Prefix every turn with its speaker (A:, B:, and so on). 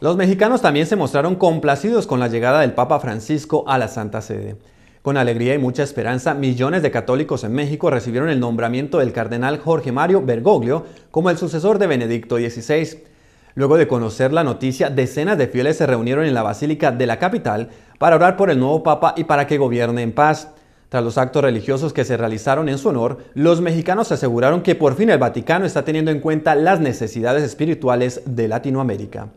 A: Los mexicanos también se mostraron complacidos con la llegada del Papa Francisco a la Santa Sede. Con alegría y mucha esperanza, millones de católicos en México recibieron el nombramiento del cardenal Jorge Mario Bergoglio como el sucesor de Benedicto XVI. Luego de conocer la noticia, decenas de fieles se reunieron en la Basílica de la capital para orar por el nuevo Papa y para que gobierne en paz. Tras los actos religiosos que se realizaron en su honor, los mexicanos aseguraron que por fin el Vaticano está teniendo en cuenta las necesidades espirituales de Latinoamérica.